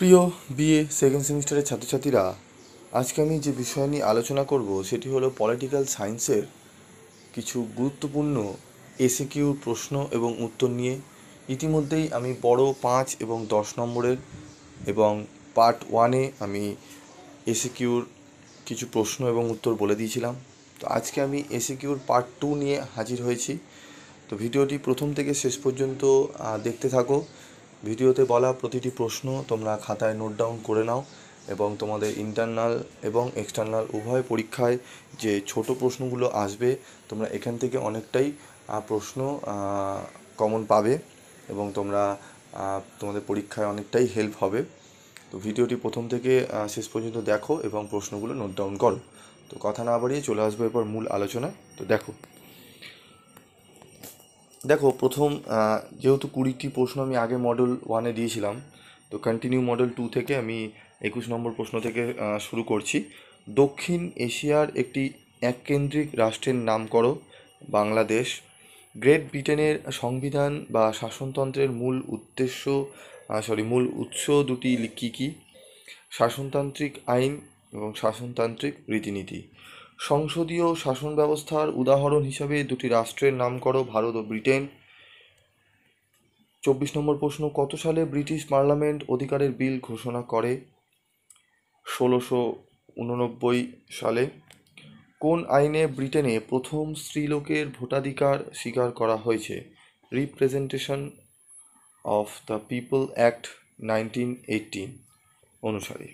প্রিয় BA second সেমিস্টারের ছাত্রছাত্রীরা আজকে আমি যে বিষয় নিয়ে আলোচনা করব সেটি হলো পলিটিক্যাল সায়েন্সের কিছু গুরুত্বপূর্ণ এসিকিউর প্রশ্ন এবং উত্তর নিয়ে ইতিমধ্যেই আমি বড় পাঁচ এবং দশ নম্বরের এবং পার্ট ওয়ানে আমি এসিকিউর কিছু প্রশ্ন এবং উত্তর বলে দিয়েছিলাম তো আজকে আমি এসিকিউর পার্ট টু নিয়ে হাজির হয়েছি তো ভিডিওটি প্রথম থেকে শেষ পর্যন্ত দেখতে থাকো ভিডিওতে বলা প্রতিটি প্রশ্ন তোমরা খাতায় নোট ডাউন করে নাও এবং তোমাদের ইন্টারনাল এবং এক্সটার্নাল উভয় পরীক্ষায় যে ছোট প্রশ্নগুলো আসবে তোমরা এখান থেকে অনেকটাই প্রশ্ন কমন পাবে এবং তোমরা তোমাদের পরীক্ষায় অনেকটাই হেল্প হবে তো ভিডিওটি প্রথম থেকে শেষ পর্যন্ত দেখো এবং প্রশ্নগুলো নোট ডাউন করো তো কথা না বাড়িয়ে চলে আসবো এরপর মূল আলোচনা তো দেখো দেখো প্রথম যেহেতু কুড়িটি প্রশ্ন আমি আগে মডেল ওয়ানে দিয়েছিলাম তো কন্টিনিউ মডেল টু থেকে আমি একুশ নম্বর প্রশ্ন থেকে শুরু করছি দক্ষিণ এশিয়ার একটি এককেন্দ্রিক রাষ্ট্রের নাম করো বাংলাদেশ গ্রেট ব্রিটেনের সংবিধান বা শাসনতন্ত্রের মূল উদ্দেশ্য সরি মূল উৎস দুটি কী কী শাসনতান্ত্রিক আইন এবং শাসনতান্ত্রিক রীতিনীতি সংসদীয় শাসন ব্যবস্থার উদাহরণ হিসাবে দুটি রাষ্ট্রের নাম করো ভারত ও ব্রিটেন চব্বিশ নম্বর প্রশ্ন কত সালে ব্রিটিশ পার্লামেন্ট অধিকারের বিল ঘোষণা করে ষোলোশো উননব্বই সালে কোন আইনে ব্রিটেনে প্রথম স্ত্রীলোকের ভোটাধিকার স্বীকার করা হয়েছে representation of the people act nineteen eighteen অনুসারে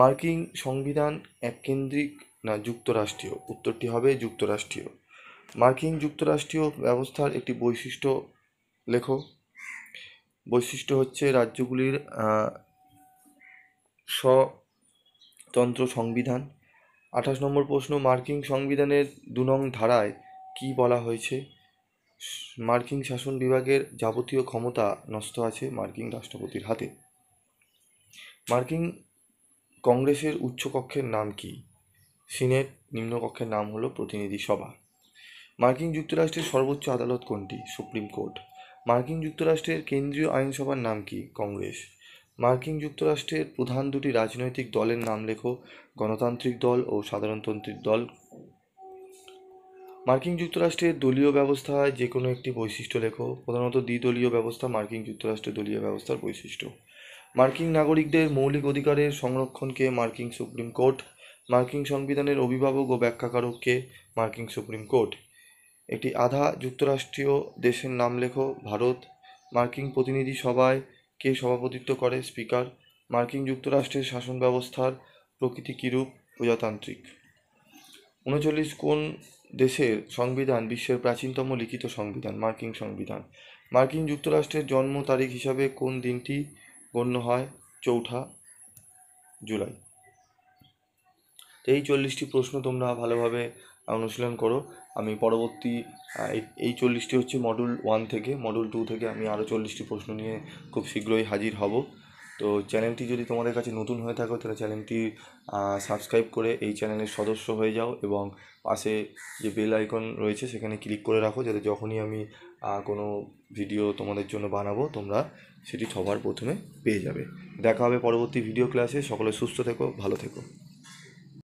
মার্কিন সংবিধান এক কেন্দ্রিক না যুক্তরাষ্ট্রীয় উত্তরটি হবে যুক্তরাষ্ট্রীয় মার্কিন যুক্তরাষ্ট্রীয় ব্যবস্থার একটি বৈশিষ্ট্য লেখো বৈশিষ্ট্য হচ্ছে রাজ্যগুলির স্বতন্ত্র সংবিধান আঠাশ নম্বর প্রশ্ন মার্কিন সংবিধানের দু নং ধারায় কি বলা হয়েছে মার্কিন শাসন বিভাগের যাবতীয় ক্ষমতা নষ্ট আছে মার্কিন রাষ্ট্রপতির হাতে মার্কিন কংগ্রেসের উচ্চকক্ষের নাম কী সিনেট নিম্নকক্ষের নাম হলো প্রতিনিধি সভা মার্কিন যুক্তরাষ্ট্রের সর্বোচ্চ আদালত কোনটি সুপ্রিম কোর্ট মার্কিন যুক্তরাষ্ট্রের কেন্দ্রীয় আইনসভার নাম কি কংগ্রেস মার্কিন যুক্তরাষ্ট্রের প্রধান দুটি রাজনৈতিক দলের নাম লেখো গণতান্ত্রিক দল ও সাধারণতান্ত্রিক দল মার্কিন যুক্তরাষ্ট্রের দলীয় ব্যবস্থায় যে কোনো একটি বৈশিষ্ট্য লেখো প্রধানত দ্বিদলীয় ব্যবস্থা মার্কিন যুক্তরাষ্ট্রের দলীয় ব্যবস্থার বৈশিষ্ট্য মার্কিন নাগরিকদের মৌলিক অধিকারের সংরক্ষণকে মার্কিন সুপ্রিম কোর্ট মার্কিন সংবিধানের অভিভাবক ও ব্যাখ্যাকারককে মার্কিন সুপ্রিম কোর্ট একটি আধা যুক্তরাষ্ট্রীয় দেশের নাম লেখো ভারত মার্কিন প্রতিনিধি সভায় কে সভাপতিত্ব করে স্পিকার মার্কিন যুক্তরাষ্ট্রের শাসন ব্যবস্থার প্রকৃতি কীরূপ প্রজাতান্ত্রিক উনচল্লিশ কোন দেশের সংবিধান বিশ্বের প্রাচীনতম লিখিত সংবিধান মার্কিন সংবিধান মার্কিন যুক্তরাষ্ট্রের জন্ম তারিখ হিসাবে কোন দিনটি গণ্য হয় চৌঠা জুলাই তো এই চল্লিশটি প্রশ্ন তোমরা ভালোভাবে অনুশীলন করো আমি পরবর্তী এই চল্লিশটি হচ্ছে মডুল ওয়ান থেকে মডুল টু থেকে আমি আরও চল্লিশটি প্রশ্ন নিয়ে খুব শীঘ্রই হাজির হব তো চ্যানেলটি যদি তোমাদের কাছে নতুন হয়ে থাকো তাহলে চ্যানেলটি সাবস্ক্রাইব করে এই চ্যানেলের সদস্য হয়ে যাও এবং পাশে যে বেল আইকন রয়েছে সেখানে ক্লিক করে রাখো যাতে যখনই আমি কোনো ভিডিও তোমাদের জন্য বানাবো তোমরা সেটি সবার প্রথমে পেয়ে যাবে দেখা হবে পরবর্তী ভিডিও ক্লাসে সকলে সুস্থ থেকো ভালো থেকো